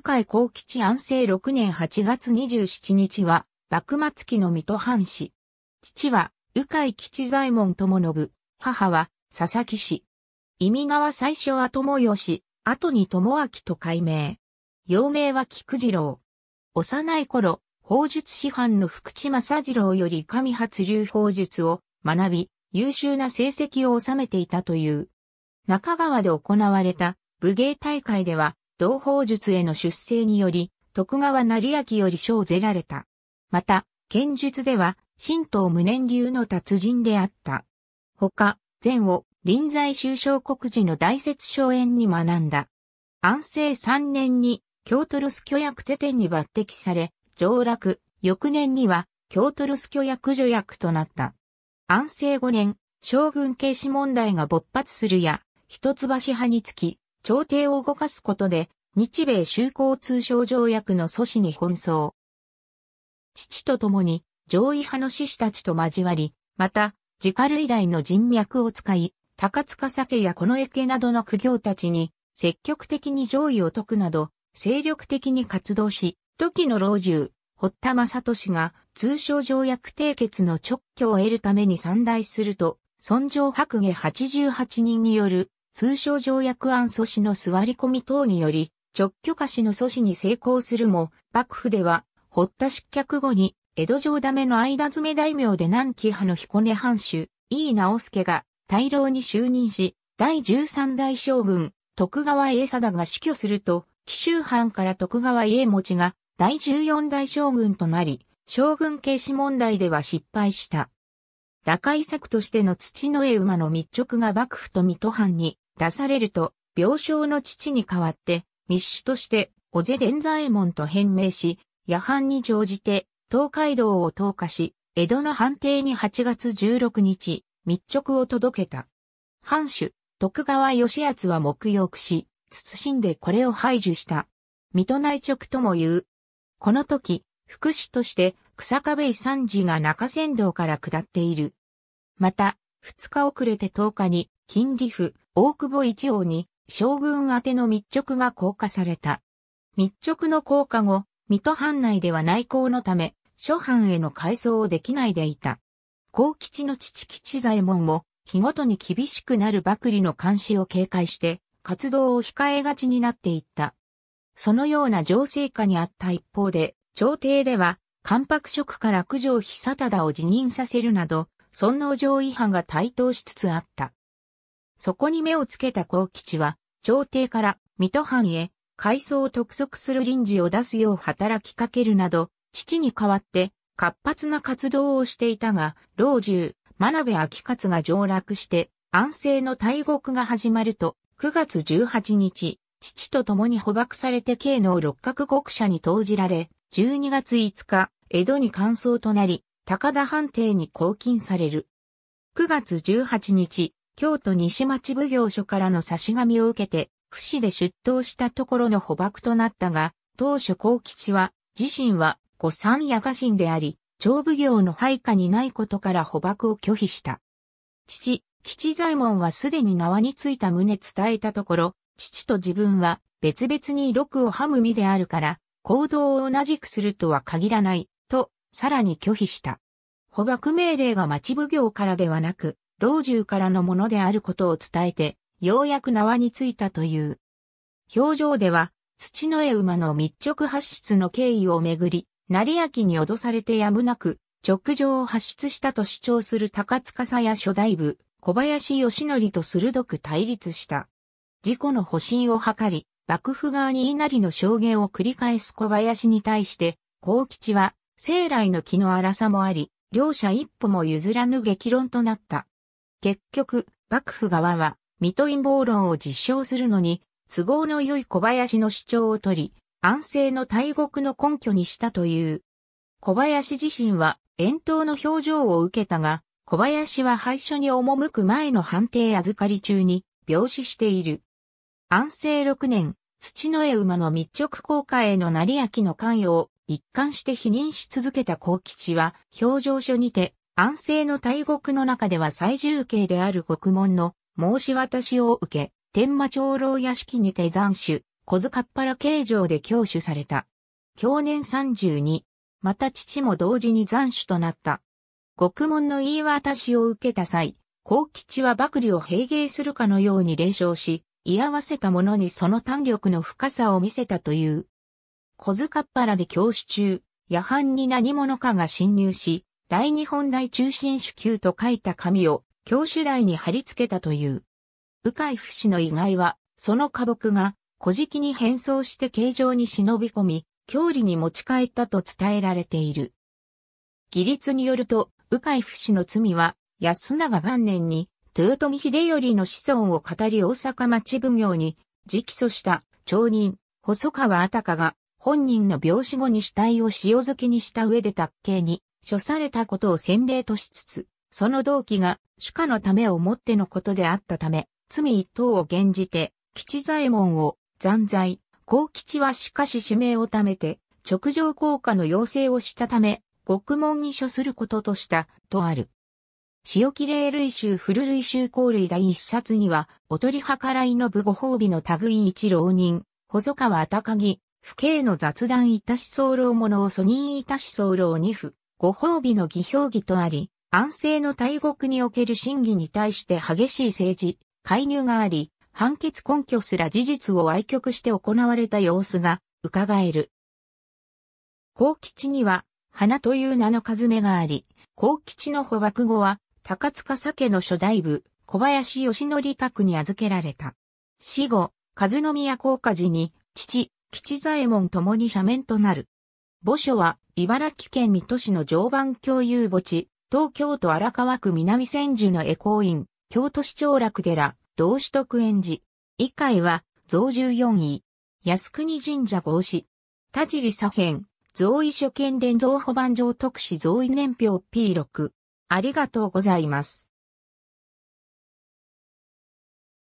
鵜飼幸吉安政6年8月27日は、幕末期の水戸藩士。父は、鵜飼吉左衛門友信、母は、佐々木氏。意味川最初は友吉、後に友明と改名。幼名は菊次郎。幼い頃、法術師範の福地正次郎より神発流法術を学び、優秀な成績を収めていたという。中川で行われた武芸大会では、同報術への出生により、徳川成明より生ぜられた。また、剣術では、神道無念流の達人であった。他、禅を、臨済修正国寺の大説荘園に学んだ。安政3年に、京都留守居役手店に抜擢され、上洛、翌年には、京都留守居役助役となった。安政5年、将軍軽視問題が勃発するや、一橋派につき、朝廷を動かすことで、日米修好通商条約の阻止に奔走。父と共に上位派の志士たちと交わり、また、自家類大の人脈を使い、高塚酒やこの池などの苦行たちに、積極的に上位を解くなど、精力的に活動し、時の老中、堀田正俊が通商条約締結の直挙を得るために参大すると、尊上白下88人による通称条約案阻止の座り込み等により、直許可しの阻止に成功するも、幕府では、堀田失脚後に、江戸城ダメの間詰め大名で南紀派の彦根藩主、井伊直助が、大老に就任し、第13代将軍、徳川家貞が死去すると、紀州藩から徳川家持が、第14代将軍となり、将軍軽視問題では失敗した。打開策としての土の絵馬の密着が幕府と水戸藩に出されると、病床の父に代わって、密使として、小瀬伝左衛門と変名し、夜半に乗じて、東海道を投下し、江戸の判定に8月16日、密直を届けた。藩主、徳川義厚は目浴し、謹んでこれを排除した。水戸内直とも言う。この時、副使として、草壁三次が中仙道から下っている。また、二日遅れて10日に、金利府、大久保一王に将軍宛ての密直が降下された。密直の降下後、水戸藩内では内向のため、諸藩への改装をできないでいた。高吉の父吉左衛門も、日ごとに厳しくなるばくりの監視を警戒して、活動を控えがちになっていった。そのような情勢下にあった一方で、朝廷では、関白職から九条久忠を辞任させるなど、尊皇上違反が台頭しつつあった。そこに目をつけた幸吉は、朝廷から水戸藩へ、改装を督促する臨時を出すよう働きかけるなど、父に代わって活発な活動をしていたが、老中、真鍋昭勝が上洛して、安政の大獄が始まると、9月18日、父と共に捕獲されて刑の六角国者に投じられ、12月5日、江戸に乾燥となり、高田藩邸に拘禁される。9月18日、京都西町奉行所からの差し紙を受けて、不死で出頭したところの捕獲となったが、当初幸吉は、自身は、古参や家臣であり、長奉行の配下にないことから捕獲を拒否した。父、吉左衛門はすでに縄についた旨伝えたところ、父と自分は別々に禄をはむ身であるから、行動を同じくするとは限らない、と、さらに拒否した。捕獲命令が町奉行からではなく、老中からのものであることを伝えて、ようやく縄についたという。表情では、土の絵馬の密直発出の経緯をめぐり、成明に脅されてやむなく、直情を発出したと主張する高塚さや初代部、小林義則と鋭く対立した。事故の保身を図り、幕府側に稲荷の証言を繰り返す小林に対して、幸吉は、生来の気の荒さもあり、両者一歩も譲らぬ激論となった。結局、幕府側は、水戸陰謀論を実証するのに、都合の良い小林の主張を取り、安政の大国の根拠にしたという。小林自身は、遠投の表情を受けたが、小林は廃所に赴く前の判定預かり中に、病死している。安政6年、土の絵馬の密直効果への成明の関与を一貫して否認し続けた幸吉は、表情書にて、安政の大獄の中では最重刑である獄門の申し渡しを受け、天馬長老屋敷にて斬首、小塚っ腹刑場で教主された。去年32、また父も同時に斬首となった。獄門の言い渡しを受けた際、幸吉は幕吏を平芸するかのように霊障し、居合わせた者にその胆力の深さを見せたという。小塚っ腹で教主中、夜半に何者かが侵入し、大日本大中心主級と書いた紙を教主台に貼り付けたという。鵜飼不死の意外は、その花木が、古事記に変装して形状に忍び込み、郷里に持ち帰ったと伝えられている。義律によると、鵜飼不死の罪は、安永元年に、豊臣秀頼の子孫を語り大阪町奉行に、直訴した町人、細川あたかが、本人の病死後に死体を塩漬けにした上で卓刑に、処されたことを先例としつつ、その動機が主家のためをもってのことであったため、罪一等を厳じて、吉左衛門を残罪、幸吉はしかし指名をためて、直上効果の要請をしたため、獄門に処することとした、とある。塩切霊類衆古類衆香類第一冊には、おとり計らいの部ご褒美の類一浪人、細川高木、不敬の雑談いたし候者を蘇人いたし候二夫。ご褒美の義評義とあり、安政の大国における審議に対して激しい政治、介入があり、判決根拠すら事実を歪曲して行われた様子が伺える。高吉には、花という名の数目があり、高吉の捕獲後は、高塚酒の初代部、小林義則閣に預けられた。死後、和宮高家寺に、父、吉左衛門ともに斜面となる。墓所は、茨城県水戸市の常磐共有墓地、東京都荒川区南千住の恵光院、京都市長楽寺、同志徳園寺。以下は、増14位。靖国神社合祀。田尻左辺、増位所見伝増保番上特使増位年表 P6。ありがとうございます。